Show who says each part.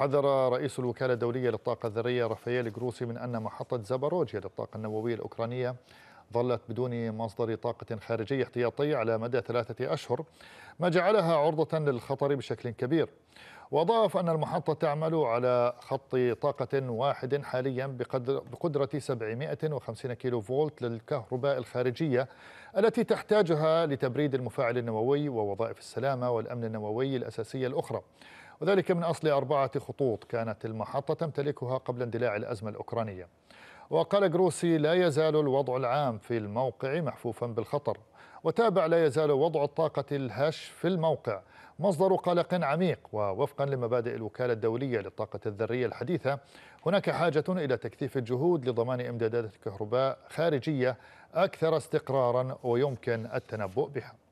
Speaker 1: حذر رئيس الوكالة الدولية للطاقة الذرية رافائيل جروسي من أن محطة زاباروجيا للطاقة النووية الأوكرانية ظلت بدون مصدر طاقة خارجي احتياطي على مدى ثلاثة أشهر ما جعلها عرضة للخطر بشكل كبير وأضاف أن المحطة تعمل على خط طاقة واحد حاليا بقدر بقدرة 750 كيلو فولت للكهرباء الخارجية التي تحتاجها لتبريد المفاعل النووي ووظائف السلامة والأمن النووي الأساسية الأخرى وذلك من أصل أربعة خطوط كانت المحطة تمتلكها قبل اندلاع الأزمة الأوكرانية وقال جروسي لا يزال الوضع العام في الموقع محفوفا بالخطر وتابع لا يزال وضع الطاقة الهش في الموقع مصدر قلق عميق ووفقا لمبادئ الوكالة الدولية للطاقة الذرية الحديثة هناك حاجة إلى تكثيف الجهود لضمان إمدادات كهرباء خارجية أكثر استقرارا ويمكن التنبؤ بها